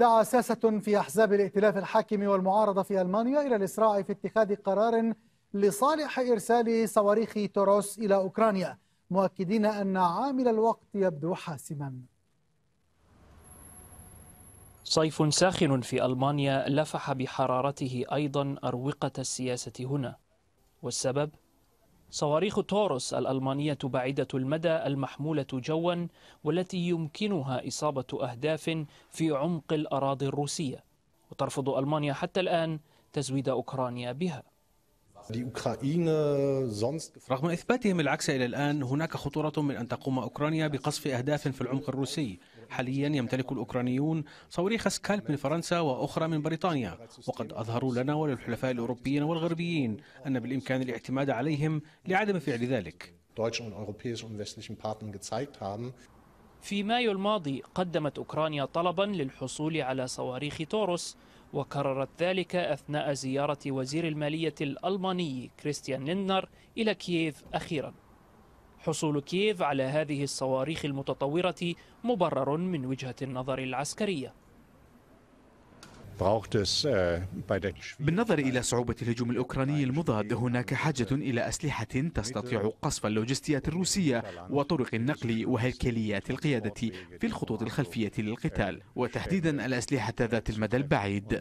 دعا ساسة في أحزاب الائتلاف الحاكم والمعارضة في ألمانيا إلى الإسراع في اتخاذ قرار لصالح إرسال صواريخ توروس إلى أوكرانيا مؤكدين أن عامل الوقت يبدو حاسما صيف ساخن في ألمانيا لفح بحرارته أيضا أروقة السياسة هنا والسبب صواريخ تورس الألمانية بعيدة المدى المحمولة جوا والتي يمكنها إصابة أهداف في عمق الأراضي الروسية وترفض ألمانيا حتى الآن تزويد أوكرانيا بها رغم إثباتهم العكس إلى الآن هناك خطورة من أن تقوم أوكرانيا بقصف أهداف في العمق الروسي حاليا يمتلك الأوكرانيون صواريخ سكالب من فرنسا وأخرى من بريطانيا وقد أظهروا لنا وللحلفاء الأوروبيين والغربيين أن بالإمكان الاعتماد عليهم لعدم فعل ذلك في مايو الماضي قدمت أوكرانيا طلبا للحصول على صواريخ توروس وكررت ذلك أثناء زيارة وزير المالية الألماني كريستيان ليندنر إلى كييف أخيراً حصول كييف على هذه الصواريخ المتطورة مبرر من وجهة النظر العسكرية äh, بالنظر إلى صعوبة الهجوم الأوكراني المضاد هناك حاجة إلى أسلحة تستطيع قصف اللوجستيات الروسية وطرق النقل وهيكليات القيادة في الخطوط الخلفية للقتال وتحديدا الأسلحة ذات المدى البعيد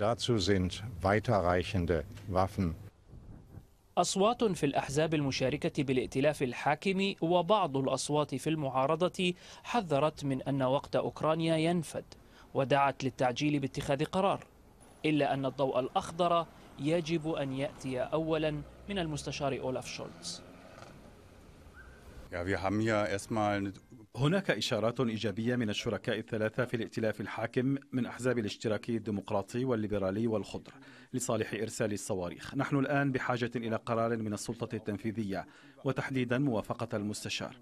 أصوات في الأحزاب المشاركة بالائتلاف الحاكم وبعض الأصوات في المعارضة حذرت من أن وقت أوكرانيا ينفد ودعت للتعجيل باتخاذ قرار إلا أن الضوء الأخضر يجب أن يأتي أولا من المستشار أولاف شولتز هناك إشارات إيجابية من الشركاء الثلاثة في الائتلاف الحاكم من أحزاب الاشتراكي الديمقراطي والليبرالي والخضر لصالح إرسال الصواريخ نحن الآن بحاجة إلى قرار من السلطة التنفيذية وتحديدا موافقة المستشار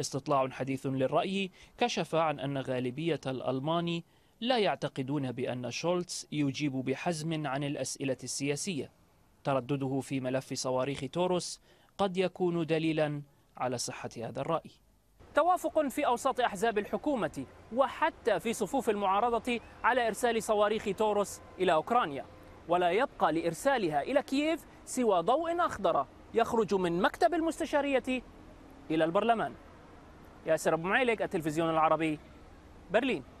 استطلاع حديث للرأي كشف عن أن غالبية الألماني لا يعتقدون بأن شولتز يجيب بحزم عن الأسئلة السياسية تردده في ملف صواريخ توروس قد يكون دليلا على صحة هذا الرأي توافق في أوساط أحزاب الحكومة وحتى في صفوف المعارضة على إرسال صواريخ توروس إلى أوكرانيا ولا يبقى لإرسالها إلى كييف سوى ضوء أخضر يخرج من مكتب المستشارية إلى البرلمان ياسر أبو معيلك التلفزيون العربي برلين